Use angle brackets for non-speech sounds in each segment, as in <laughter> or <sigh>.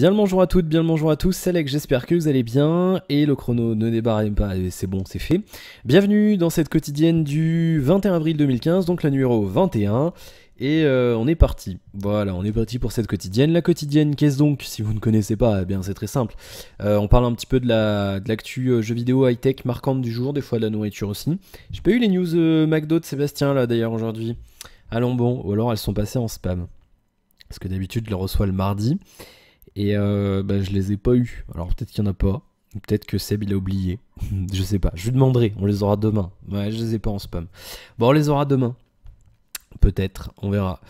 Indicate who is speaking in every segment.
Speaker 1: Bien le bonjour à toutes, bien le bonjour à tous, c'est Alex, j'espère que vous allez bien, et le chrono ne même pas, c'est bon, c'est fait. Bienvenue dans cette quotidienne du 21 avril 2015, donc la numéro 21, et euh, on est parti. Voilà, on est parti pour cette quotidienne. La quotidienne, qu'est-ce donc Si vous ne connaissez pas, eh bien c'est très simple. Euh, on parle un petit peu de la de l'actu euh, jeux vidéo high-tech marquante du jour, des fois de la nourriture aussi. J'ai pas eu les news McDo de Sébastien là d'ailleurs aujourd'hui. Allons bon, ou alors elles sont passées en spam. Parce que d'habitude je les reçois le mardi. Et euh, bah, je les ai pas eu, Alors peut-être qu'il y en a pas. Peut-être que Seb il a oublié. <laughs> je sais pas. Je lui demanderai. On les aura demain. Ouais, je les ai pas en spam. Bon, on les aura demain. Peut-être, on verra.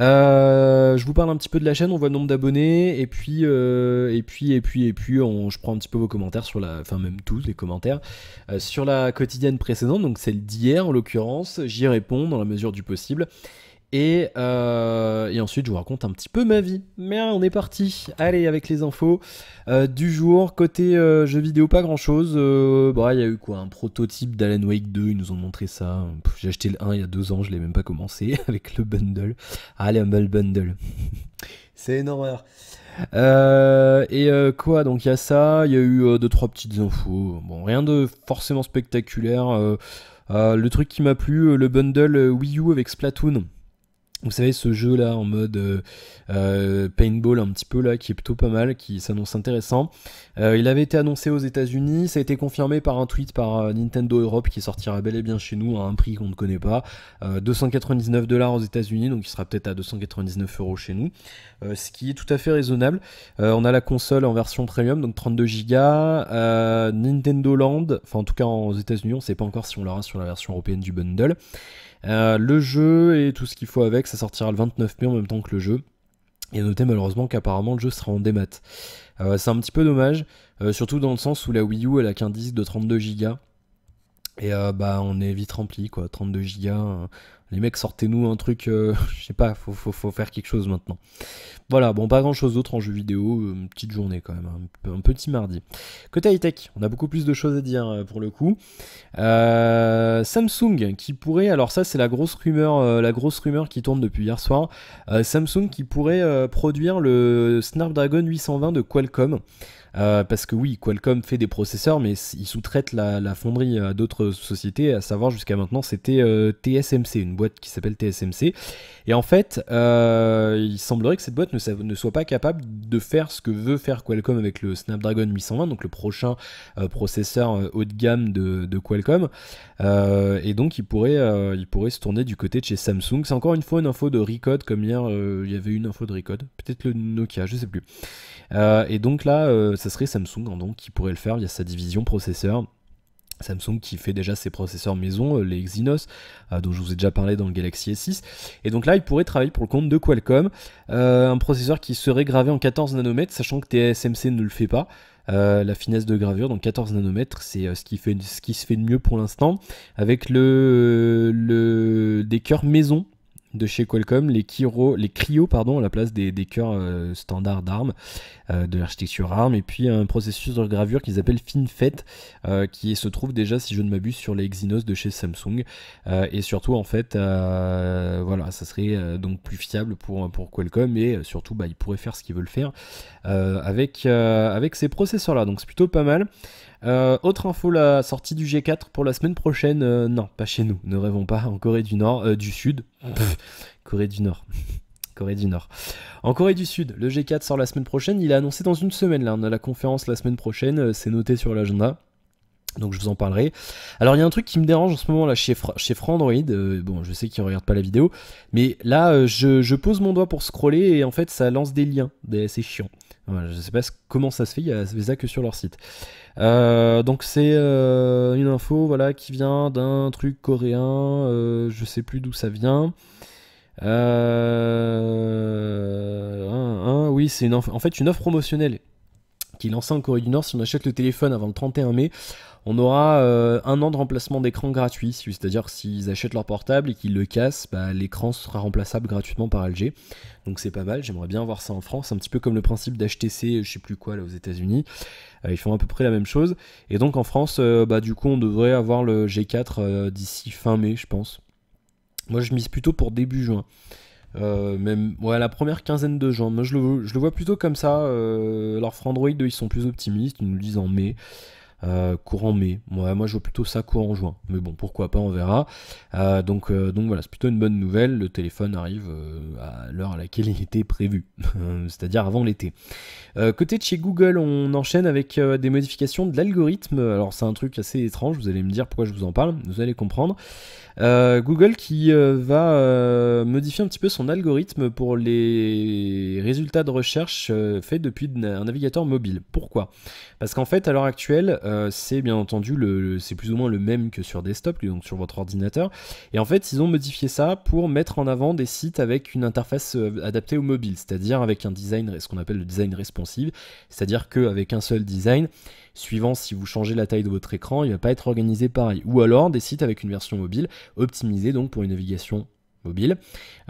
Speaker 1: Euh, je vous parle un petit peu de la chaîne, on voit le nombre d'abonnés, et puis, euh, et puis, et puis, et puis, je prends un petit peu vos commentaires sur la, enfin même tous les commentaires euh, sur la quotidienne précédente, donc celle d'hier en l'occurrence. J'y réponds dans la mesure du possible. Euh, et, ensuite, je vous raconte un petit peu ma vie. Mais on est parti. Allez, avec les infos euh, du jour. Côté jeu jeux vidéo, pas grand chose. Euh, bah, il y a eu quoi Un prototype d'Alan Wake 2. Ils nous ont montré ça. J'ai acheté le 1 il y a deux ans. Je l'ai même pas commencé <laughs> avec le bundle. allez ah, un Bundle. <laughs> C'est une et quoi, donc il y a ça, il y a eu 2 3 deux trois petites infos. Bon, rien de forcément spectaculaire. le truc qui m'a plu, le bundle Wii U avec Splatoon. Vous savez, ce jeu là en mode euh, euh, paintball un petit peu là, qui est plutôt pas mal, qui s'annonce intéressant. Euh, il avait été annoncé aux États-Unis, ça a été confirmé par un tweet par Nintendo Europe qui sortira bel et bien chez nous à un prix qu'on ne connaît pas, 299 dollars aux États-Unis, donc il sera peut-être à 299 euros chez nous, ce qui est tout à fait raisonnable. on a la console en version premium, donc 32 Go, Nintendo Land, enfin en tout cas aux États-Unis, on ne sait pas encore si on l'aura sur la version européenne du bundle. Euh, le jeu et tout ce qu'il faut avec, ça sortira le 29 mai en même temps que le jeu. Et à noter malheureusement qu'apparemment le jeu sera en démat. Euh, c'est un petit peu dommage, euh, surtout dans le sens où la Wii U elle a qu'un disque de 32 Go. Et bah on est vite rempli quoi, 32 Go. Les mecs, sortez-nous un truc, euh, <laughs> je sais pas, faut, faire quelque chose maintenant. Voilà, bon, pas grand chose d'autre en jeu vidéo, euh, une petite journée quand même, un, petit mardi. Côté high-tech, on a beaucoup plus de choses à dire euh, pour le coup. Samsung qui pourrait, alors ça c'est la grosse rumeur, la grosse rumeur qui tourne depuis hier soir, Samsung qui pourrait produire le Snapdragon 820 de Qualcomm. parce que oui, Qualcomm fait des processeurs, mais ils sous-traitent la, fonderie à d'autres sociétés, à savoir jusqu'à maintenant c'était TSMC, une boîte qui s'appelle TSMC. Et en fait, euh, il semblerait que cette boîte ne, soit pas capable de faire ce que veut faire Qualcomm avec le Snapdragon 820, donc le prochain euh, processeur euh, haut de gamme de, Qualcomm. et donc, il pourrait, il pourrait se tourner du côté de chez Samsung. C'est encore une fois une info de Recode, comme hier, il y avait une info de Recode. Peut-être le Nokia, je sais plus. et donc là, ça serait Samsung hein, donc, qui pourrait le faire via sa division processeur. Samsung qui fait déjà ses processeurs maison, euh, les Exynos, euh, dont je vous ai déjà parlé dans le Galaxy S6. Et donc là, il pourrait travailler pour le compte de Qualcomm, euh, un processeur qui serait gravé en 14 nanomètres, sachant que TSMC ne le fait pas. la finesse de gravure, donc 14 nanomètres, c'est ce, qui fait, ce qui se fait de mieux pour l'instant, avec le, le, des cœurs maison de chez Qualcomm, les, Kiro, les Cryo pardon, à la place des, des cœurs euh, standards d'armes, euh, de l'architecture ARM, et puis un processus de gravure qu'ils appellent FinFET, euh, qui se trouve déjà, si je ne m'abuse, sur les Exynos de chez Samsung. et surtout, en fait, voilà, ça serait donc plus fiable pour, pour Qualcomm, et surtout, bah, ils pourraient faire ce qu'ils veulent faire avec, avec ces processeurs-là. Donc c'est plutôt pas mal. Euh, autre info, la sortie du G4 pour la semaine prochaine. Euh, non, pas chez nous. Ne rêvons pas. En Corée du Nord, euh, du Sud. Ah. Corée du Nord. <laughs> Corée du Nord. En Corée du Sud, le G4 sort la semaine prochaine. Il est annoncé dans une semaine. Là, on a la conférence la semaine prochaine. C'est noté sur l'agenda. Donc je vous en parlerai. Alors il y a un truc qui me dérange en ce moment là chez, chez Frandroid, bon je sais qu'ils ne regardent pas la vidéo, mais là je, je, pose mon doigt pour scroller et en fait ça lance des liens, c'est chiant. Ah, bah, je ne sais pas comment ça se fait, il y a que sur leur site. Euh, donc c'est euh, une info voilà, qui vient d'un truc coréen, je euh, je sais plus d'où ça vient. oui, c'est en fait une offre promotionnelle qui est lancé en Corée du Nord, si on achète le téléphone avant le 31 mai, on aura euh, un an de remplacement d'écran gratuit, c'est-à-dire que s'ils achètent leur portable et qu'ils le cassent, bah, l'écran sera remplaçable gratuitement par LG. Donc c'est pas mal, j'aimerais bien voir ça en France, un petit peu comme le principe d'HTC, euh, je sais plus quoi aux États-Unis. Euh, ils font à peu près la même chose. Et donc en France, bah, du coup, on devrait avoir le G4 d'ici fin mai, je pense. Moi, je mise plutôt pour début juin. Euh, ouais, la première quinzaine de gens. Moi, je le, je le vois plutôt comme ça. Euh, alors, Frandroid, ils sont plus optimistes. Ils nous disent en mai. Euh, courant mai. moi, je vois plutôt ça courant juin. Mais bon, pourquoi pas, on verra. Euh, donc, donc voilà, c'est plutôt une bonne nouvelle. Le téléphone arrive à l'heure à laquelle il était prévu, <laughs> c'est-à-dire avant l'été. côté de chez Google, on enchaîne avec des modifications de l'algorithme. Alors, c'est un truc assez étrange. Vous allez me dire pourquoi je vous en parle. Vous allez comprendre. Euh, Google qui euh, va euh, modifier un petit peu son algorithme pour les résultats de recherche faits depuis un navigateur mobile. Pourquoi Parce qu'en fait, à l'heure actuelle, c'est bien entendu le, c'est plus ou moins le même que sur desktop, donc sur votre ordinateur. Et en fait, ils ont modifié ça pour mettre en avant des sites avec une interface adaptée au mobile, c'est-à-dire avec un design, ce qu'on appelle le design responsive, c'est-à-dire qu'avec un seul design, suivant si vous changez la taille de votre écran, il ne va pas être organisé pareil. Ou alors des sites avec une version mobile optimisés donc pour une navigation mobile,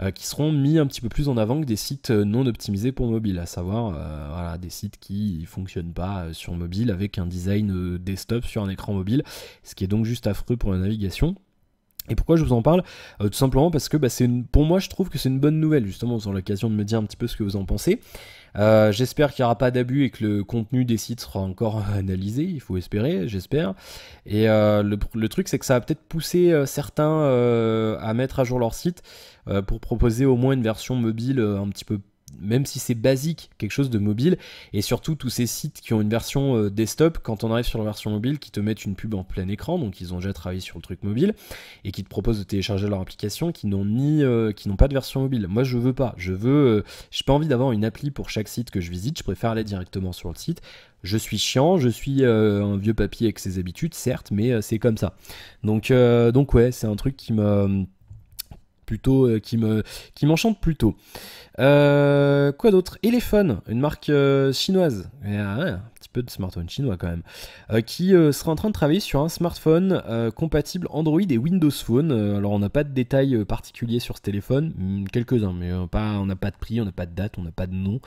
Speaker 1: euh, qui seront mis un petit peu plus en avant que des sites euh, non optimisés pour mobile, à savoir euh, des sites qui ne fonctionnent pas sur mobile avec un design desktop sur un écran mobile, ce qui est donc juste affreux pour la navigation. Et pourquoi je vous en parle euh, Tout simplement parce que bah, c'est pour moi je trouve que c'est une bonne nouvelle, justement, vous l'occasion de me dire un petit peu ce que vous en pensez. Euh, j'espère qu'il n'y aura pas d'abus et que le contenu des sites sera encore <laughs> analysé, il faut espérer, j'espère. Et euh, le, truc, c'est que ça a peut-être pousser certains à mettre à jour leur site pour proposer au moins une version mobile un petit peu même si c'est basique, quelque chose de mobile. Et surtout, tous ces sites qui ont une version euh, desktop, quand on arrive sur la version mobile, qui te mettent une pub en plein écran, donc ils ont déjà travaillé sur le truc mobile, et qui te proposent de télécharger leur application, qui n'ont ni, euh, qui n'ont pas de version mobile. Moi, je veux pas. Je veux, euh, j'ai pas envie d'avoir une appli pour chaque site que je visite. Je préfère aller directement sur le site. Je suis chiant, je suis un vieux papy avec ses habitudes, certes, mais c'est comme ça. Donc, donc ouais, c'est un truc qui me plutôt euh, qui me qui m'enchante plutôt. Euh, quoi d'autre Elephone, une marque euh, chinoise. Ah peu de smartphone chinois quand même, euh, qui euh, sera en train de travailler sur un smartphone euh, compatible Android et Windows Phone. alors on n'a pas de détails particuliers sur ce téléphone, mm, quelques-uns, mais pas, on n'a pas de prix, on n'a pas de date, on n'a pas de nom.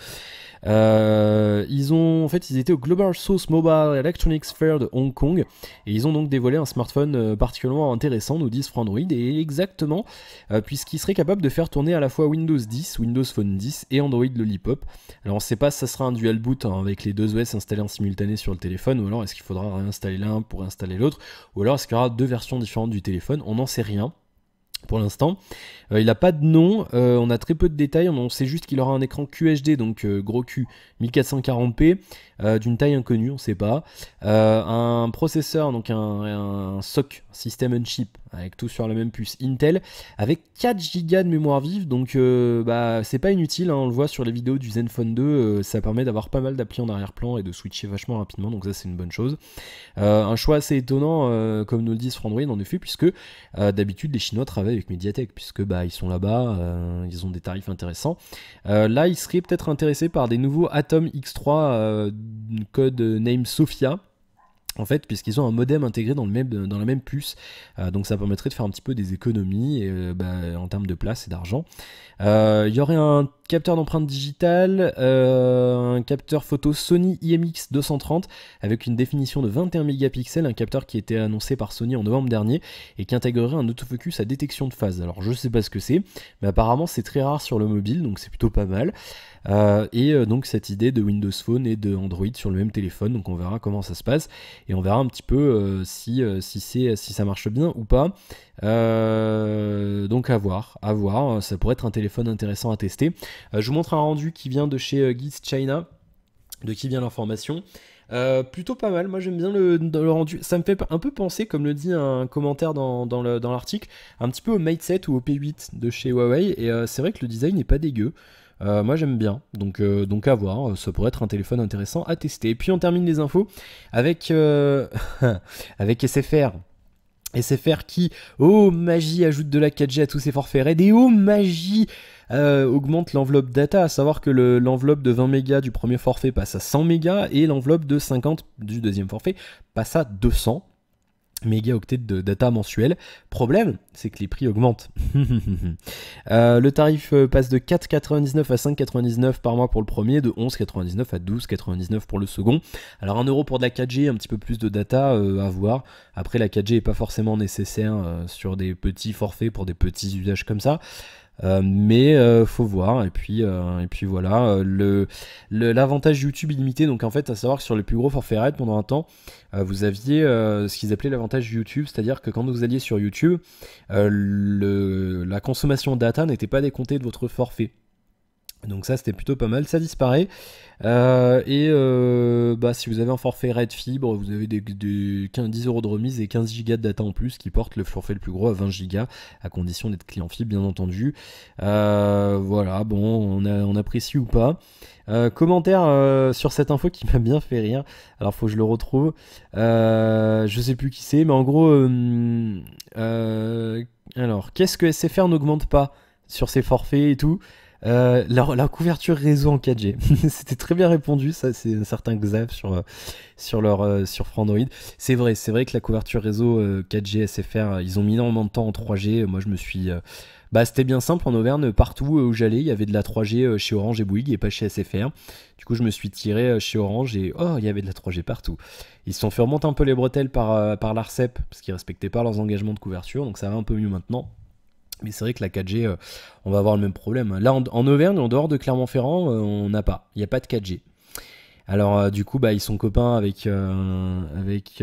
Speaker 1: ils ont, en fait, ils étaient au Global Source Mobile Electronics Fair de Hong Kong, et ils ont donc dévoilé un smartphone particulièrement intéressant, nous disent Android, et exactement, puisqu'il serait capable de faire tourner à la fois Windows 10, Windows Phone 10 et Android Lollipop. Alors on ne sait pas si ça sera un dual boot hein, avec les deux OS installés en simultané sur le téléphone, ou alors est-ce qu'il faudra réinstaller l'un pour installer l'autre, ou alors est-ce qu'il y aura deux versions différentes du téléphone, on n'en sait rien pour l'instant. Euh, il n'a pas de nom, euh, on a très peu de détails, on sait juste qu'il aura un écran QHD, donc euh, gros Q 1440p, euh, d'une taille inconnue, on ne sait pas. Euh, un processeur, donc un, SOC, System on Chip, avec tout sur la même puce Intel, avec 4 Go de mémoire vive, donc euh, bah, c'est pas inutile, hein, on le voit sur les vidéos du Zenfone 2, ça permet d'avoir pas mal d'applis en arrière-plan et de switcher vachement rapidement, donc ça c'est une bonne chose. un choix assez étonnant, comme nous le disent Frandroid en effet, puisque d'habitude les Chinois travaillent avec Mediatek, puisque bah, ils sont là-bas, ils ont des tarifs intéressants. là, ils seraient peut-être intéressés par des nouveaux Atom X3 code euh, name Sophia en fait, puisqu'ils ont un modem intégré dans, le même, dans la même puce, euh, donc ça permettrait de faire un petit peu des économies euh, bah, en termes de place et d'argent. Il y aurait un capteur d'empreinte digitale, un capteur photo Sony IMX 230 avec une définition de 21 mégapixels, un capteur qui était annoncé par Sony en novembre dernier et qui intégrerait un autofocus à détection de phase. Alors je sais pas ce que c'est, mais apparemment c'est très rare sur le mobile, donc c'est plutôt pas mal. Euh, et euh, donc cette idée de Windows Phone et de Android sur le même téléphone. Donc on verra comment ça se passe et on verra un petit peu euh, si, si, si ça marche bien ou pas. donc à voir, à voir, ça pourrait être un téléphone intéressant à tester. je vous montre un rendu qui vient de chez Geeks China, de qui vient l'information. plutôt pas mal, moi j'aime bien le, rendu. Ça me fait un peu penser, comme le dit un commentaire dans, l'article, un petit peu au Mate 7 ou au P8 de chez Huawei. Et c'est vrai que le design n'est pas dégueu. Euh, moi j'aime bien, donc, euh, donc à voir, ça pourrait être un téléphone intéressant à tester. Et puis on termine les infos avec, euh, <laughs> avec SFR. SFR qui, oh magie, ajoute de la 4G à tous ses forfaits RAID et oh magie, augmente l'enveloppe data, à savoir que l'enveloppe de 20 mégas du premier forfait passe à 100 mégas et l'enveloppe de 50 du deuxième forfait passe à 200 mégaoctets de data mensuel Problème, c'est que les prix augmentent. <laughs> Euh, le tarif euh, passe de 4,99 à 5,99 par mois pour le premier, de 11,99 à 12,99 pour le second. Alors 1€ euro pour de la 4G, un petit peu plus de data euh, à voir. Après la 4G n'est pas forcément nécessaire sur des petits forfaits pour des petits usages comme ça. Euh, mais euh, faut voir. Et puis, euh, et puis voilà. Le, l'avantage YouTube illimité, donc en fait, à savoir que sur les plus gros forfaits Red pendant un temps, vous aviez ce qu'ils appelaient l'avantage YouTube, c'est-à-dire que quand vous alliez sur YouTube, le, la consommation data n'était pas décomptée de votre forfait. Donc ça c'était plutôt pas mal, ça disparaît. Euh, et euh, bah, si vous avez un forfait Red Fibre, vous avez des, euros de remise et 15 gigas de data en plus qui porte le forfait le plus gros à 20 gigas, à condition d'être client fibre bien entendu. Euh, voilà, bon, on, on, apprécie ou pas. commentaire sur cette info qui m'a bien fait rire. Alors faut que je le retrouve. je sais plus qui c'est, mais en gros, alors qu'est-ce que SFR n'augmente pas sur ses forfaits et tout euh, la, couverture réseau en 4G. <laughs> C'était très bien répondu, ça c'est un certain Xav sur, euh, sur, leur, euh, sur Frandroid. C'est vrai, c'est vrai que la couverture réseau 4G SFR, ils ont mis énormément de temps en 3G. Moi je me suis... Bah, c'était bien simple en Auvergne, partout où j'allais, il y avait de la 3G chez Orange et Bouygues et pas chez SFR. Du coup, je me suis tiré chez Orange et oh, il y avait de la 3G partout. Ils se sont fait remonter un peu les bretelles par, par l'ARCEP parce qu'ils respectaient pas leurs engagements de couverture, donc ça va un peu mieux maintenant. Mais c'est vrai que la 4G, euh, on va avoir le même problème. Hein. Là, en, Auvergne, en dehors de Clermont-Ferrand, euh, on n'a pas. Il n'y a pas de 4G. Alors, euh, du coup, bah, ils sont copains avec. avec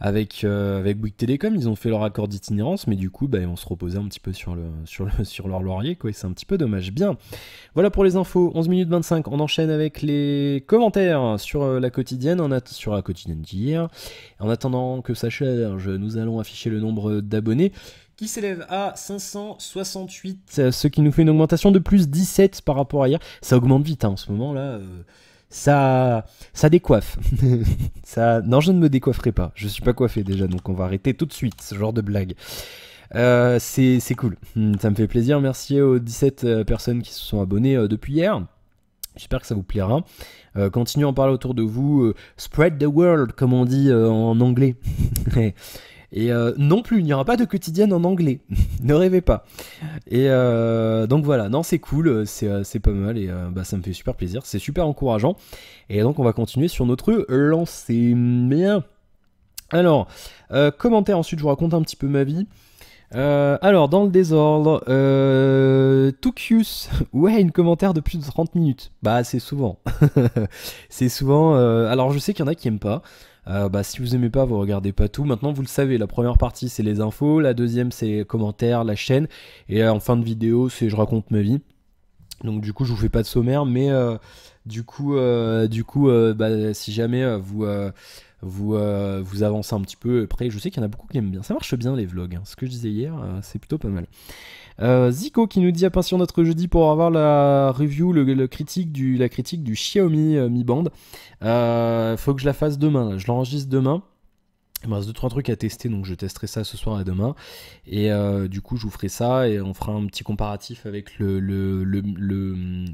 Speaker 1: avec, avec Bouygues Télécom, ils ont fait leur accord d'itinérance, mais du coup, bah, vont se reposer un petit peu sur, leur laurier, c'est un petit peu dommage. Bien, voilà pour les infos, 11 minutes 25, on enchaîne avec les commentaires sur la quotidienne, sur la quotidienne d'hier. En attendant que ça charge, nous allons afficher le nombre d'abonnés qui s'élève à 568, euh, ce qui nous fait une augmentation de plus 17 par rapport à hier. Ça augmente vite hein, en ce moment là. Euh, ça, ça décoiffe. <laughs> non, je ne me décoifferai pas. Je suis pas coiffé déjà, donc on va arrêter tout de suite ce genre de blague. Euh, c'est cool, hmm, ça me fait plaisir. Merci aux 17 personnes qui se sont abonnées depuis hier. J'espère que ça vous plaira. Euh, continuez à en parler autour de vous. spread the world, comme on dit en anglais. <laughs> Et euh, non plus, il n'y aura pas de quotidienne en anglais. <laughs> ne rêvez pas. Et euh, donc voilà, non, c'est cool, euh, c'est pas mal et bah, ça me fait super plaisir, c'est super encourageant. Et donc on va continuer sur notre lancée. Bien. Alors, commentaire ensuite, je vous raconte un petit peu ma vie. alors, dans le désordre, euh, Tukius, <laughs> ouais, une commentaire de plus de 30 minutes. Bah, c'est souvent. <laughs> c'est souvent. alors, je sais qu'il y en a qui n'aiment pas. Euh, bah, si vous aimez pas, vous regardez pas tout. Maintenant, vous le savez, la première partie, c'est les infos. La deuxième, c'est les commentaires, la chaîne. Et euh, en fin de vidéo, c'est je raconte ma vie. Donc du coup, je vous fais pas de sommaire, mais euh, du coup, du coup, bah, si jamais vous vous, euh, vous avancez un petit peu. Après, je sais qu'il y en a beaucoup qui aiment bien. Ça marche bien les vlogs. Hein. Ce que je disais hier, euh, c'est plutôt pas mal. Euh, Zico qui nous dit à sur notre jeudi pour avoir la review, le, critique du, la critique du Xiaomi Mi Band. faut que je la fasse demain. Je l'enregistre demain. Il me reste 2-3 trucs à tester, donc je testerai ça ce soir et demain. Et euh, du coup, je vous ferai ça et on fera un petit comparatif avec le, le, le,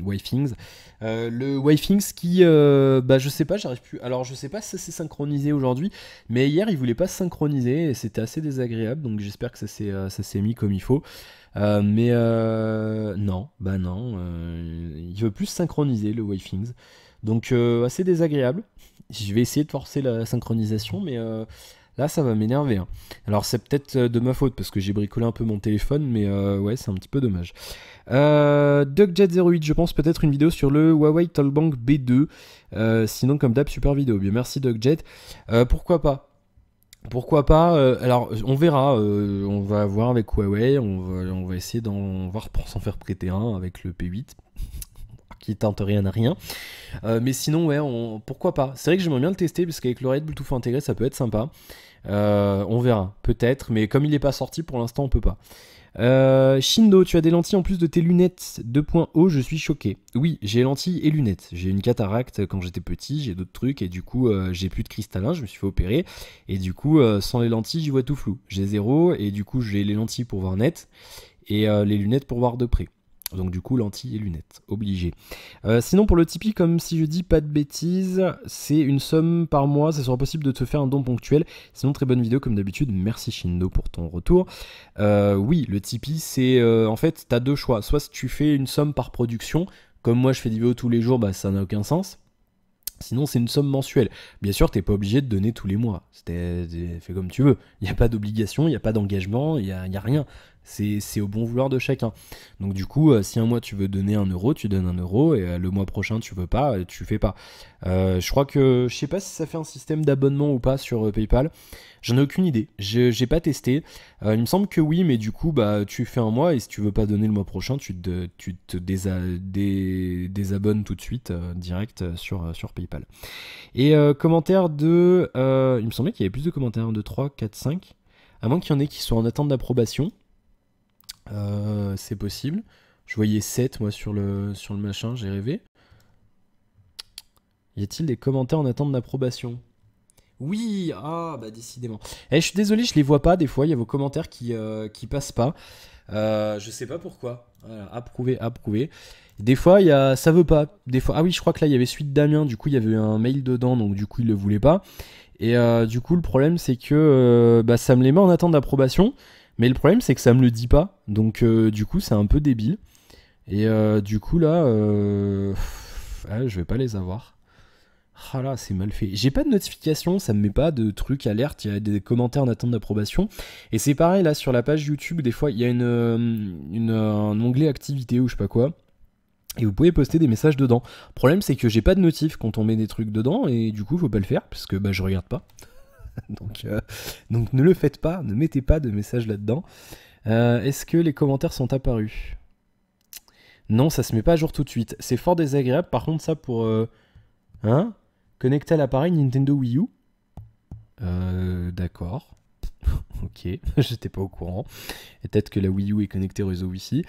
Speaker 1: Wifings. le hmm, Wifings euh, qui, euh, bah, je sais pas, j'arrive plus. Alors, je sais pas si ça s'est synchronisé aujourd'hui, mais hier, il voulait pas synchroniser et c'était assez désagréable, donc j'espère que ça s'est euh, mis comme il faut. mais non, bah non, il veut plus synchroniser le Wifings, Donc assez désagréable. Je vais essayer de forcer la synchronisation, mais Là, ça va m'énerver. Hein. Alors, c'est peut-être euh, de ma faute parce que j'ai bricolé un peu mon téléphone, mais euh, ouais, c'est un petit peu dommage. Euh, DuckJet08, je pense peut-être une vidéo sur le Huawei Talbank B2. Euh, sinon, comme d'hab, super vidéo. Bien, merci DuckJet. pourquoi pas pourquoi pas Alors, on verra. on va voir avec Huawei. On va, on va essayer d'en voir pour s'en faire prêter un avec le P8. Il tente rien à rien. Euh, mais sinon, ouais, on, pourquoi pas C'est vrai que j'aimerais bien le tester, parce qu'avec l'oreille Bluetooth intégré ça peut être sympa. Euh, on verra, peut-être, mais comme il n'est pas sorti pour l'instant, on peut pas. Euh, Shindo, tu as des lentilles en plus de tes lunettes 2.0, je suis choqué. Oui, j'ai lentilles et lunettes. J'ai une cataracte quand j'étais petit, j'ai d'autres trucs, et du coup, j'ai plus de cristallin, je me suis fait opérer. Et du coup, sans les lentilles, j'y vois tout flou. J'ai zéro, et du coup, j'ai les lentilles pour voir net, et les lunettes pour voir de près. Donc du coup, lentilles et lunettes, obligé. Euh, sinon, pour le Tipeee, comme si je dis pas de bêtises, c'est une somme par mois, ça sera possible de te faire un don ponctuel. Sinon, très bonne vidéo comme d'habitude, merci Shindo pour ton retour. Euh, oui, le Tipeee, c'est euh, en fait, t'as deux choix. Soit tu fais une somme par production, comme moi je fais des vidéos tous les jours, bah ça n'a aucun sens. Sinon, c'est une somme mensuelle. Bien sûr, t'es pas obligé de donner tous les mois. C'était fait comme tu veux. Il n'y a pas d'obligation, il n'y a pas d'engagement, il n'y a, a, rien. C'est au bon vouloir de chacun. Donc du coup, euh, si un mois tu veux donner un euro, tu donnes un euro, et euh, le mois prochain tu veux pas, euh, tu fais pas. je crois que je sais pas si ça fait un système d'abonnement ou pas sur PayPal. J'en ai aucune idée. J'ai pas testé. il me semble que oui, mais du coup, bah tu fais un mois et si tu veux pas donner le mois prochain, tu te, tu désabonnes tout de suite direct sur, PayPal. Et commentaire de, il me semblait qu'il y avait plus de commentaires 2, 3, 4, 5 à moins qu'il y en ait qui soient en attente d'approbation. Euh, c'est possible. Je voyais 7 moi sur le, sur le machin, j'ai rêvé. Y a-t-il des commentaires en attente d'approbation Oui, ah bah décidément. Eh, je suis désolé, je les vois pas des fois, il y a vos commentaires qui, euh, passent pas. Euh, je sais pas pourquoi. Voilà, approuvé, approuver. Des fois, il y a, ça veut pas. Des fois, ah oui, je crois que là, il y avait suite Damien, du coup, il y avait un mail dedans, donc du coup, il le voulait pas. Et du coup, le problème, c'est que bah, ça me les met en attente d'approbation. Mais le problème, c'est que ça me le dit pas. Donc, euh, du coup, c'est un peu débile. Et euh, du coup, là, euh, ah, je vais pas les avoir. Ah là, c'est mal fait. J'ai pas de notification, ça me met pas de trucs alerte, il y a des commentaires en attente d'approbation. Et c'est pareil là sur la page YouTube, des fois il y a une, euh, un onglet activité ou je sais pas quoi. Et vous pouvez poster des messages dedans. Le problème c'est que j'ai pas de notif quand on met des trucs dedans et du coup faut pas le faire parce que bah, je regarde pas. <laughs> donc, euh, donc ne le faites pas, ne mettez pas de message là-dedans. Euh, est-ce que les commentaires sont apparus Non, ça se met pas à jour tout de suite. C'est fort désagréable. Par contre, ça pour euh, hein connecter à l'appareil Nintendo Wii U. D'accord. <laughs> Ok, <laughs> j'étais pas au courant. peut-être que la Wii U est connectée au réseau Wi-Fi.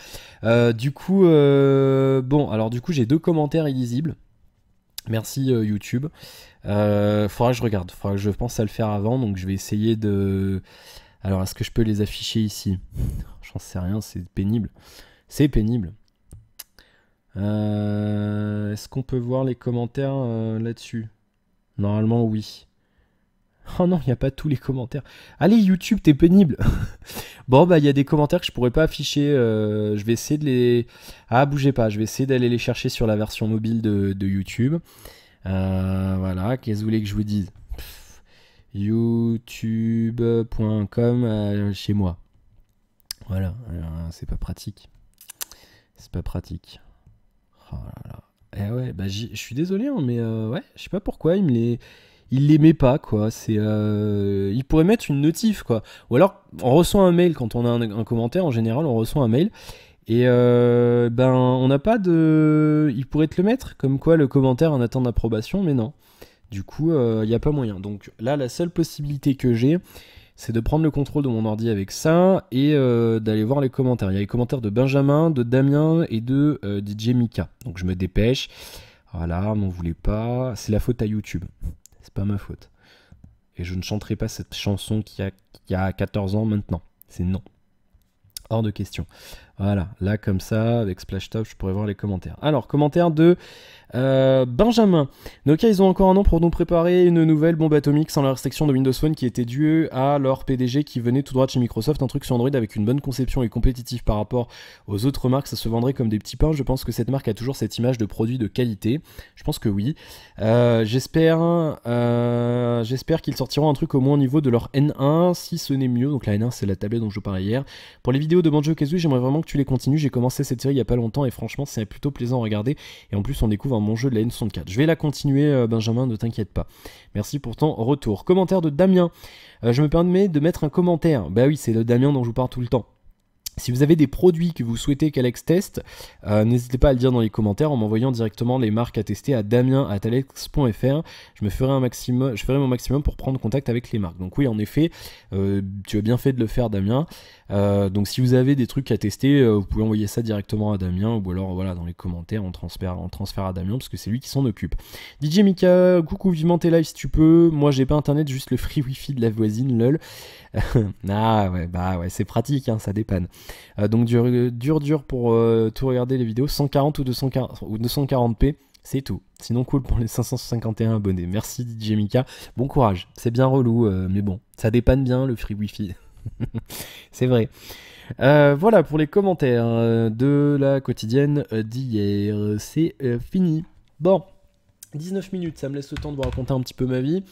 Speaker 1: du coup, bon, alors du coup, j'ai deux commentaires illisibles. Merci YouTube. Euh, faudra que je regarde, faudra que je pense à le faire avant, donc je vais essayer de. Alors, est-ce que je peux les afficher ici J'en sais rien, c'est pénible. C'est pénible. Euh, est-ce qu'on peut voir les commentaires euh, là-dessus Normalement, oui. Oh non, il n'y a pas tous les commentaires. Allez, YouTube, t'es pénible. <laughs> bon, bah, il y a des commentaires que je pourrais pas afficher. Euh, je vais essayer de les. Ah, bougez pas. Je vais essayer d'aller les chercher sur la version mobile de YouTube. Euh, voilà, qu'est-ce que vous voulez que je vous dise YouTube.com euh, chez moi. Voilà, euh, c'est pas pratique. C'est pas pratique. Oh là là. Eh ouais, bah je suis désolé, hein, mais ouais, je sais pas pourquoi il me les il l'aimait pas quoi. C'est, il pourrait mettre une notif quoi. Ou alors on reçoit un mail quand on a un, commentaire. En général, on reçoit un mail et euh, ben, on n'a pas de. Il pourrait te le mettre, comme quoi le commentaire en attente d'approbation, mais non. Du coup, il euh, n'y a pas moyen. Donc là, la seule possibilité que j'ai, c'est de prendre le contrôle de mon ordi avec ça et euh, d'aller voir les commentaires. Il y a les commentaires de Benjamin, de Damien et de DJ Mika. Donc je me dépêche. Voilà, m'en voulez pas. C'est la faute à YouTube. C'est pas ma faute. Et je ne chanterai pas cette chanson qui a, qui a 14 ans maintenant. C'est non. Hors de question. Voilà, là comme ça, avec Splashtop, je pourrais voir les commentaires. Alors, commentaire de euh, Benjamin. Nokia, ils ont encore un an pour nous préparer une nouvelle bombe atomique sans la restriction de Windows Phone qui était due à leur PDG qui venait tout droit de chez Microsoft. Un truc sur Android avec une bonne conception et compétitif par rapport aux autres marques, ça se vendrait comme des petits pains. Je pense que cette marque a toujours cette image de produit de qualité. Je pense que oui. Euh, j'espère euh, J'espère qu'ils sortiront un truc au moins au niveau de leur N1, si ce n'est mieux. Donc la N1, c'est la tablette dont je parlais hier. Pour les vidéos de Banjo Kazooie, j'aimerais vraiment que les continues. J'ai commencé cette série il y a pas longtemps et franchement, c'est plutôt plaisant à regarder. Et en plus, on découvre un bon jeu de la N64. Je vais la continuer, euh, Benjamin, ne t'inquiète pas. Merci pour ton retour. Commentaire de Damien. Euh, je me permets de mettre un commentaire. Bah oui, c'est le Damien dont je vous parle tout le temps. Si vous avez des produits que vous souhaitez qu'Alex teste, euh, n'hésitez pas à le dire dans les commentaires en m'envoyant directement les marques à tester à damien.alex.fr. Je ferai un maximum, je ferai mon maximum pour prendre contact avec les marques. Donc oui, en effet, euh, tu as bien fait de le faire, Damien. Euh, donc si vous avez des trucs à tester, vous pouvez envoyer ça directement à Damien ou alors voilà dans les commentaires, on transfère, à Damien parce que c'est lui qui s'en occupe. DJ Mika, coucou vivement tes lives si tu peux. Moi j'ai pas internet, juste le free wifi de la voisine, lol. <laughs> ah ouais, bah ouais, c'est pratique, hein, ça dépanne. Euh, donc dur, dur, dur pour euh, tout regarder les vidéos, 140 ou 240, ou 240p. C'est tout. Sinon, cool pour les 551 abonnés. Merci DJ Mika. Bon courage. C'est bien relou, euh, mais bon, ça dépanne bien le free wifi. <laughs> c'est vrai. voilà pour les commentaires de la quotidienne d'hier. C'est fini. Bon. 19 minutes, ça me laisse le temps de vous raconter un petit peu ma vie.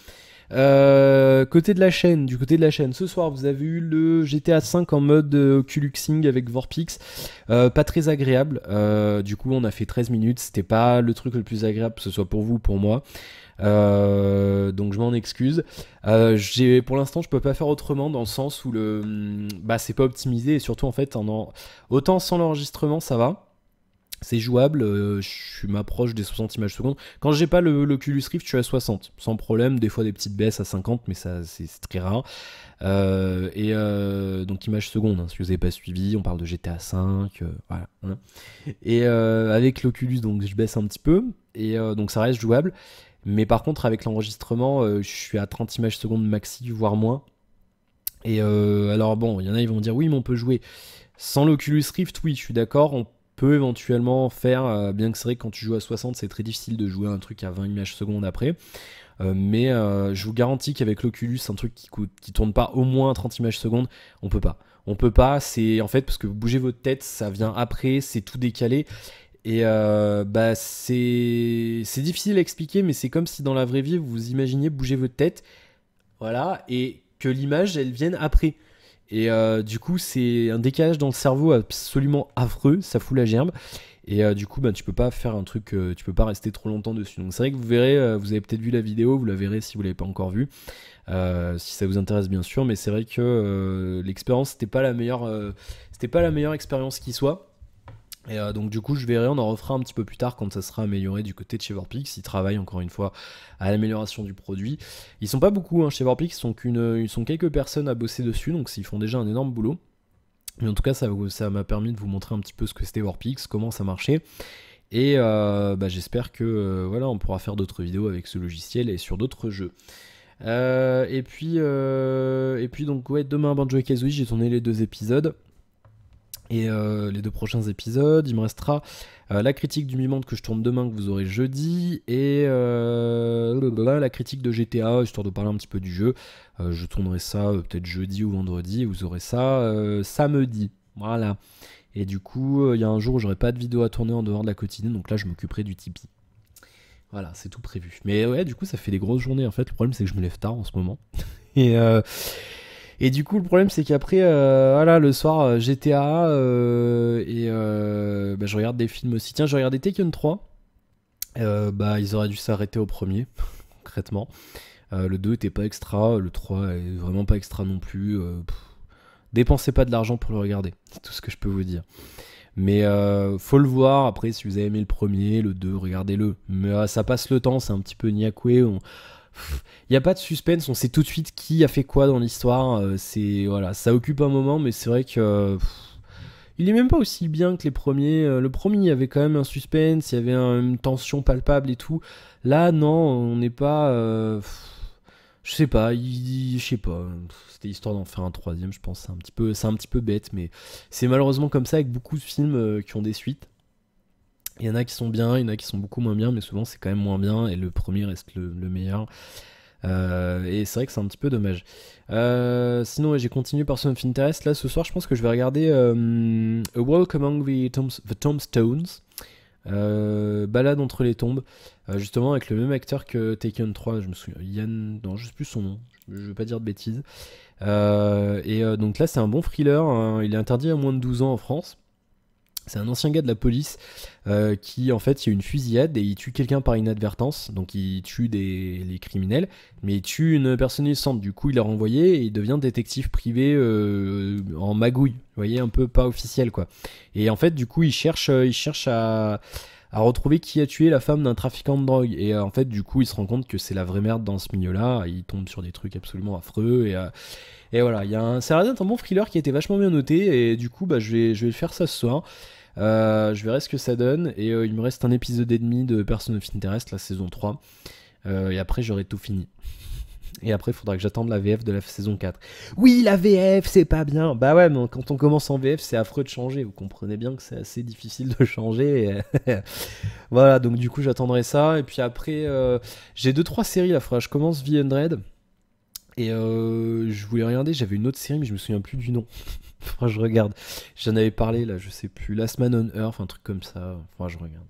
Speaker 1: Euh, côté de la chaîne, du côté de la chaîne, ce soir vous avez eu le GTA 5 en mode euh, Culuxing avec Vorpix, euh, pas très agréable. du coup, on a fait 13 minutes, c'était pas le truc le plus agréable, que ce soit pour vous ou pour moi. donc je m'en excuse. j'ai pour l'instant, je peux pas faire autrement dans le sens où le, hum, bah c'est pas optimisé et surtout en fait, en autant sans l'enregistrement ça va. C'est jouable, euh, je m'approche des 60 images secondes. Quand j'ai pas l'Oculus Rift, je suis à 60, sans problème. Des fois des petites baisses à 50, mais ça c'est, très rare. Euh, et euh, donc images secondes, si hein, vous n'avez pas suivi, on parle de GTA V, voilà. Hein. Et avec l'Oculus, donc je baisse un petit peu, et donc ça reste jouable. Mais par contre, avec l'enregistrement, je suis à 30 images secondes maxi, voire moins. Et alors bon, il y en a, ils vont dire oui, mais on peut jouer. Sans l'Oculus Rift, oui, je suis d'accord, on peut éventuellement faire, euh, bien que c'est vrai que quand tu joues à 60, c'est très difficile de jouer un truc à 20 images secondes après. Euh, mais euh, je vous garantis qu'avec l'Oculus, un truc qui, coûte, qui tourne pas au moins 30 images secondes, on peut pas. On peut pas, c'est en fait parce que vous bougez votre tête, ça vient après, c'est tout décalé. Et bah c'est difficile à expliquer, mais c'est comme si dans la vraie vie, vous imaginiez bouger votre tête, voilà, et que l'image, elle vienne après. Et euh, du coup, c'est un décalage dans le cerveau absolument affreux, ça fout la gerbe. Et euh, du coup, bah, tu peux pas faire un truc, euh, tu peux pas rester trop longtemps dessus. Donc c'est vrai que vous verrez, vous avez peut-être vu la vidéo, vous la verrez si vous l'avez pas encore vue, si ça vous intéresse bien sûr. Mais c'est vrai que l'expérience, c'était pas la meilleure, c'était pas la meilleure expérience qui soit. Et euh, donc du coup, je verrai, on en refera un petit peu plus tard quand ça sera amélioré du côté de chez Warpix, Ils travaillent encore une fois à l'amélioration du produit. Ils sont pas beaucoup chez hein, Warpix, ils sont, quelques personnes à bosser dessus, donc ils font déjà un énorme boulot. Mais en tout cas, ça, m'a permis de vous montrer un petit peu ce que c'était Warpix, comment ça marchait. Et euh, bah, j'espère que euh, voilà, on pourra faire d'autres vidéos avec ce logiciel et sur d'autres jeux. et puis, et puis donc ouais, demain Banjo et Kazooie, j'ai tourné les deux épisodes et euh, les deux prochains épisodes. Il me restera euh, la critique du Mimante que je tourne demain, que vous aurez jeudi, et euh, la critique de GTA, histoire de parler un petit peu du jeu. je tournerai ça peut-être jeudi ou vendredi, vous aurez ça samedi. Voilà. Et du coup, il y a un jour où j'aurai pas de vidéo à tourner en dehors de la quotidienne, donc là je m'occuperai du Tipeee. Voilà, c'est tout prévu. Mais ouais, du coup, ça fait des grosses journées en fait. Le problème, c'est que je me lève tard en ce moment. <laughs> et. Et du coup, le problème, c'est qu'après, euh, voilà, le soir, euh, GTA, euh, et bah, je regarde des films aussi. Tiens, je regardais Tekken 3. bah, ils auraient dû s'arrêter au premier, <laughs> concrètement. le 2 était pas extra, le 3 est vraiment pas extra non plus. dépensez pas de l'argent pour le regarder, c'est tout ce que je peux vous dire. Mais faut le voir, après si vous avez aimé le premier, le 2, regardez-le. Mais ça passe le temps, c'est un petit peu niakoué il n'y a pas de suspense, on sait tout de suite qui a fait quoi dans l'histoire. Euh, c'est voilà, ça occupe un moment, mais c'est vrai que il est même pas aussi bien que les premiers. Euh, le premier, il y avait quand même un suspense, il y avait une tension palpable et tout. Là, non, on n'est pas. Euh, je sais pas, je sais pas. C'était histoire d'en faire un troisième, je pense. un c'est un petit peu bête, mais c'est malheureusement comme ça avec beaucoup de films qui ont des suites. Il y en a qui sont bien, il y en a qui sont beaucoup moins bien, mais souvent c'est quand même moins bien et le premier reste le, meilleur. Euh, et c'est vrai que c'est un petit peu dommage. Euh, sinon, j'ai continué par of Interest. Là, ce soir, je pense que je vais regarder euh, A Walk Among the, the Tombstones. balade entre les tombes, justement avec le même acteur que Taken 3, je me souviens, Yann, non, je sais plus son nom, je veux pas dire de bêtises. et donc là, c'est un bon thriller, hein. il est interdit à moins de 12 ans en France, c'est un ancien gars de la police euh, qui, en fait, il y a une fusillade et il tue quelqu'un par inadvertance. Donc, il tue des, les criminels, mais il tue une personne innocente. Du coup, il l'a renvoyé et il devient détective privé euh, en magouille. Vous voyez, un peu pas officiel, quoi. Et en fait, du coup, il cherche, euh, il cherche à, retrouver qui a tué la femme d'un trafiquant de drogue. Et en fait, du coup, il se rend compte que c'est la vraie merde dans ce milieu-là. Il tombe sur des trucs absolument affreux et. voilà, il y a un, ça un bon thriller qui était vachement bien noté et du coup bah, je, vais, je vais faire ça ce soir. Euh, je verrai ce que ça donne. Et euh, il me reste un épisode et demi de Person of Interest, la saison 3. Euh, et après, j'aurai tout fini. <laughs> Et après, il faudra que j'attende la VF de la saison 4. Oui, la VF, c'est pas bien. Bah ouais, mais quand on commence en VF, c'est affreux de changer. Vous comprenez bien que c'est assez difficile de changer. <laughs> voilà, donc du coup, j'attendrai ça. Et puis après, j'ai 2-3 séries là. je commence v 100 Et je voulais regarder, j'avais une autre série, mais je me souviens plus du nom. <laughs> <laughs> Enfin, je regarde. J'en avais parlé là, je sais plus. Last Man on Earth, un truc comme ça. Enfin, je regarde.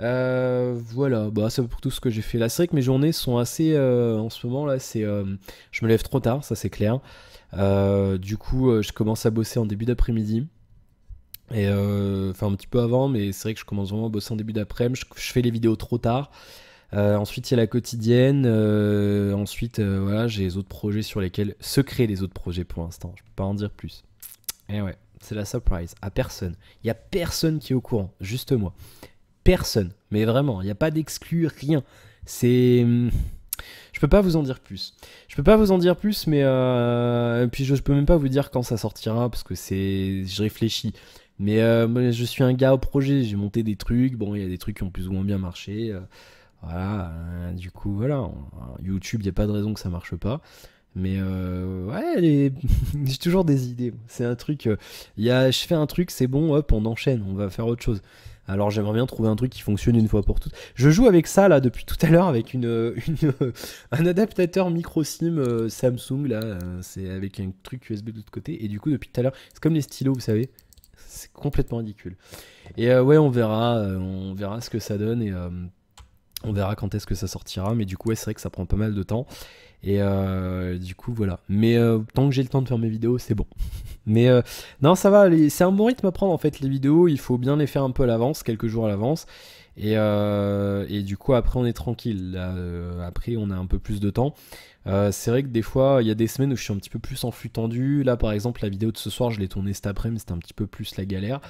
Speaker 1: Euh, voilà, bah c'est pour tout ce que j'ai fait là. C'est vrai que mes journées sont assez euh, en ce moment là, c'est euh, je me lève trop tard, ça c'est clair. du coup, je commence à bosser en début d'après-midi. Et enfin un petit peu avant, mais c'est vrai que je commence vraiment à bosser en début d'après-midi. Je, fais les vidéos trop tard. ensuite, il y a la quotidienne. ensuite, voilà, j'ai les autres projets sur lesquels se créent les autres projets pour l'instant. Je peux pas en dire plus. Et eh ouais, c'est la surprise. À personne. Il n'y a personne qui est au courant, juste moi. Personne. Mais vraiment, il n'y a pas d'exclus, rien. C'est. Hmm, je peux pas vous en dire plus. Je peux pas vous en dire plus, mais. Euh, puis je, peux même pas vous dire quand ça sortira, parce que c'est. Je réfléchis. Mais euh, je suis un gars au projet, j'ai monté des trucs. Bon, il y a des trucs qui ont plus ou moins bien marché. Euh, voilà. Du coup, voilà. YouTube, il n'y a pas de raison que ça marche pas. Mais euh, ouais, <laughs> j'ai toujours des idées. C'est un truc. Euh, il y je fais un truc, c'est bon, hop, on enchaîne, on va faire autre chose. Alors j'aimerais bien trouver un truc qui fonctionne une fois pour toutes. Je joue avec ça là depuis tout à l'heure avec une, euh, <laughs> un adaptateur micro SIM Samsung là, c'est avec un truc USB de l'autre côté et du coup depuis tout à l'heure c'est comme les stylos vous savez, c'est complètement ridicule. Et ouais on verra, on verra ce que ça donne et on verra quand est-ce que ça sortira. Mais du coup ouais, c'est vrai que ça prend pas mal de temps. Et euh, du coup, voilà. Mais euh, tant que j'ai le temps de faire mes vidéos, c'est bon. <laughs> Mais euh, non, ça va, c'est un bon rythme à prendre en fait, les vidéos. Il faut bien les faire un peu à l'avance, quelques jours à l'avance. Et, euh, et, du coup, après, on est tranquille. Euh, après, on a un peu plus de temps. c'est vrai que des fois, il y a des semaines où je suis un petit peu plus en flux tendu. Là, par exemple, la vidéo de ce soir, je l'ai tournée cet après-midi, c'était un petit peu plus la galère.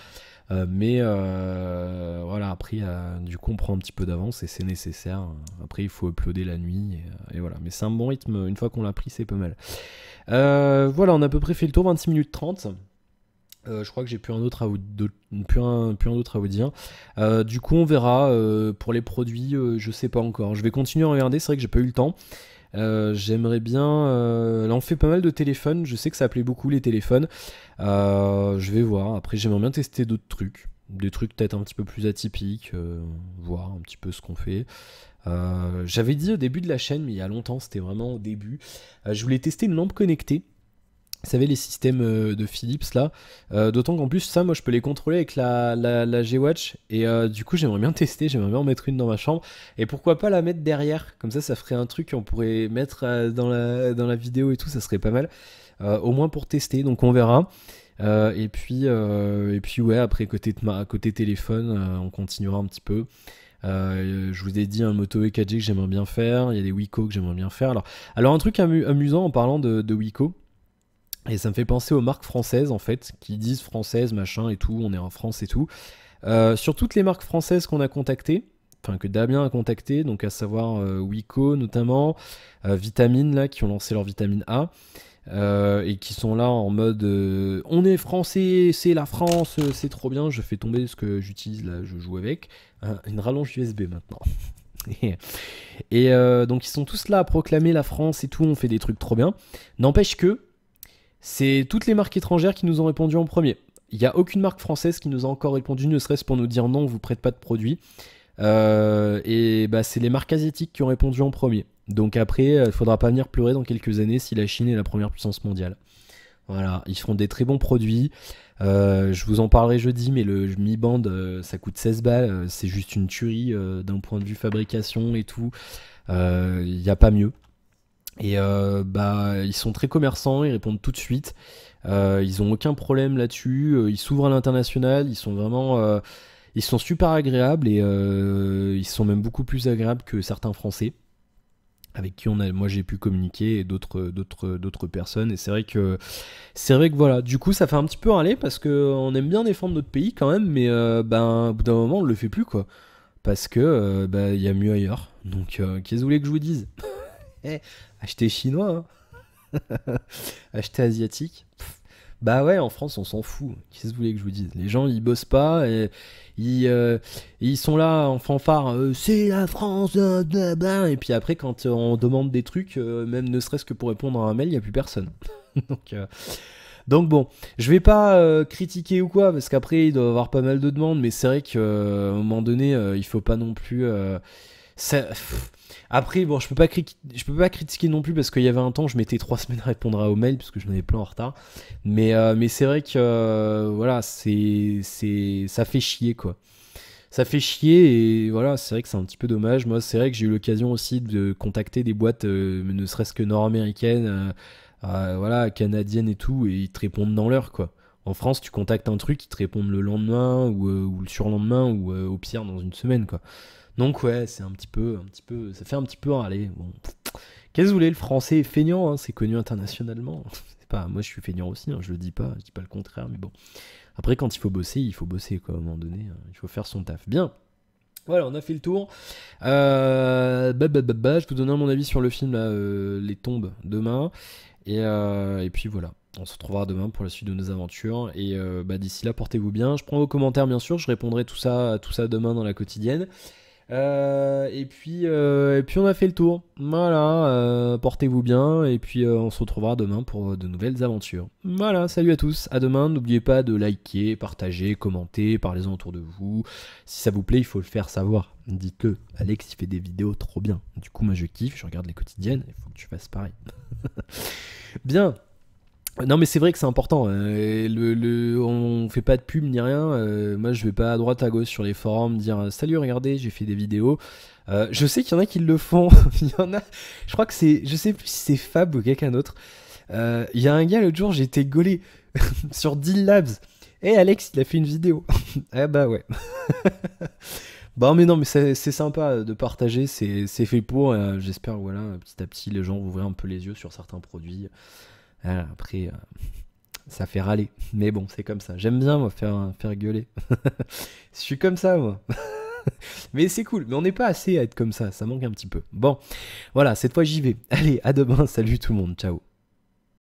Speaker 1: Euh, mais euh, voilà, après, euh, du coup, on prend un petit peu d'avance et c'est nécessaire. Après, il faut uploader la nuit et, voilà. Mais c'est un bon rythme. Une fois qu'on l'a pris, c'est pas mal. voilà, on a à peu près fait le tour, 26 minutes 30. je crois que j'ai plus un autre à vous, plus un, autre à vous dire. du coup, on verra pour les produits. je sais pas encore. Je vais continuer à regarder. C'est vrai que j'ai pas eu le temps. Euh, j'aimerais bien. Euh, là, on fait pas mal de téléphones. Je sais que ça appelait beaucoup les téléphones. Euh, je vais voir. Après, j'aimerais bien tester d'autres trucs. Des trucs peut-être un petit peu plus atypiques. voir un petit peu ce qu'on fait. J'avais dit au début de la chaîne, mais il y a longtemps, c'était vraiment au début. je voulais tester une lampe connectée vous savez, les systèmes euh, de Philips là. Euh, d'autant qu'en plus, ça, moi, je peux les contrôler avec la, la, G-Watch. Et euh, du coup, j'aimerais bien <laughs> tester, j'aimerais bien en mettre une dans ma chambre. Et pourquoi pas la mettre derrière Comme ça, ça ferait un truc qu'on pourrait mettre dans la, dans la vidéo et tout, ça serait pas mal. au moins pour tester, donc on verra. et, puis, et puis, ouais, après, côté, de côté téléphone, on continuera un petit peu. je vous ai dit un Moto e que j'aimerais bien faire, il y a des Wiko que j'aimerais bien faire. Alors, alors un truc amusant en parlant de, de Wico, et ça me fait penser aux marques françaises, en fait, qui disent française, machin et tout, on est en France et tout. Euh, sur toutes les marques françaises qu'on a contactées, enfin que Damien a contactées, donc à savoir Wiko, euh, Wico notamment, euh, Vitamine, là, qui ont lancé leur vitamine A. et qui sont là en mode on est français, c'est la France, c'est trop bien. Je fais tomber ce que j'utilise là, je joue avec hein, une rallonge USB maintenant. <laughs> et donc ils sont tous là à proclamer la France et tout, on fait des trucs trop bien. N'empêche que c'est toutes les marques étrangères qui nous ont répondu en premier. Il n'y a aucune marque française qui nous a encore répondu, ne serait-ce pour nous dire non, on vous prête pas de produits. Euh, et bah, c'est les marques asiatiques qui ont répondu en premier. Donc après, euh, il faudra pas venir pleurer dans quelques années si la Chine est la première puissance mondiale. Voilà, ils font des très bons produits. Euh, je vous en parlerai jeudi, mais le Mi Band, ça coûte 16 balles. c'est juste une tuerie d'un point de vue fabrication et tout. Il n'y a pas mieux. Et euh, bah, ils sont très commerçants, ils répondent tout de suite. Euh, ils ont aucun problème là-dessus. Euh, ils s'ouvrent à l'international. Ils sont vraiment, ils sont super agréables et ils sont même beaucoup plus agréables que certains Français avec qui on moi j'ai pu communiquer et d'autres, d'autres, personnes. Et c'est vrai que, c'est vrai que voilà. Du coup, ça fait un petit peu râler parce que on aime bien défendre notre pays quand même, mais ben, au bout d'un moment, on le fait plus quoi, parce que ben, il y a mieux ailleurs. Donc, qu'est-ce que vous voulez que je vous dise eh, acheter chinois, hein. <laughs> acheter asiatique. Bah ouais, en France, on s'en fout. Qu'est-ce que vous voulez que je vous dise Les gens, ils bossent pas et ils, euh, sont là en fanfare. Euh, c'est la France, euh, Et puis après, quand on demande des trucs, même ne serait-ce que pour répondre à un mail, il n'y a plus personne. <laughs> donc, bon, je vais pas critiquer ou quoi, parce qu'après, il doit y avoir pas mal de demandes, mais c'est vrai qu'à un moment donné, il faut pas non plus. Après, bon, je peux pas, je peux pas critiquer non plus parce qu'il y avait un temps, je mettais trois <laughs> semaines à répondre à aux mails parce que je avais plein en retard. Mais, euh, mais c'est vrai que euh, voilà, c'est, ça fait chier quoi. Ça fait chier et voilà, c'est vrai que c'est un petit peu dommage. Moi, c'est vrai que j'ai eu l'occasion aussi de contacter des boîtes, euh, ne serait-ce que nord-américaines, voilà, canadiennes et tout, et ils te répondent dans l'heure quoi. En France, tu contactes un truc, ils te répondent le lendemain ou, ou le surlendemain ou au pire dans une semaine quoi. Donc ouais, c'est un petit peu, un petit peu, ça fait un petit peu, râler. bon. Qu'est-ce que vous voulez, le français est feignant, hein, c'est connu internationalement. <laughs> C'est pas, moi je suis feignant aussi, hein, je le dis pas, je dis pas le contraire, mais bon. Après, quand il faut bosser, il faut bosser, comme à un moment donné, hein. il faut faire son taf. Bien. Voilà, on a fait le tour. Euh, je vous donnerai mon avis sur le film euh, Les Tombes demain. Euh, et, puis voilà, on se retrouvera demain pour la suite de nos aventures. Et bah, d'ici là, portez-vous bien. Je prends vos commentaires, bien sûr. Je répondrai tout ça, à tout ça demain dans la quotidienne. Euh, et, puis, euh, et puis on a fait le tour. Voilà, euh, portez-vous bien et puis on se retrouvera demain pour de nouvelles aventures. Voilà, salut à tous, à demain, n'oubliez pas de liker, partager, commenter, parlez-en autour de vous. Si ça vous plaît, il faut le faire savoir. Dites-le, Alex il fait des vidéos trop bien. Du coup moi je kiffe, je regarde les quotidiennes, il faut que tu fasses pareil. <laughs> bien, non mais c'est vrai que c'est important. Euh, le, on fait pas de pub ni rien. Euh, moi je vais pas à droite à gauche sur les forums dire euh, salut regardez j'ai fait des vidéos. je sais qu'il y en a qui le font. <laughs> il y en a. Je crois que c'est. Je sais plus si c'est Fab ou quelqu'un d'autre. Il y a un gars l'autre jour j'étais gaulé <laughs> sur Deal Labs. Et Alex il a fait une vidéo. <laughs> eh bah ouais. bon mais non mais c'est sympa de partager. C'est fait pour. J'espère voilà petit à petit les gens vont ouvrir un peu les yeux sur certains produits. Ah, après, euh, <laughs> ça fait râler. Mais bon, c'est comme ça. J'aime bien, moi, faire, faire gueuler. <laughs> Je suis comme ça, moi. <laughs> Mais c'est cool, mais on n'est pas assez à être comme ça, ça manque un petit peu. Bon, voilà, cette fois j'y vais. Allez, à demain, salut tout le monde, ciao.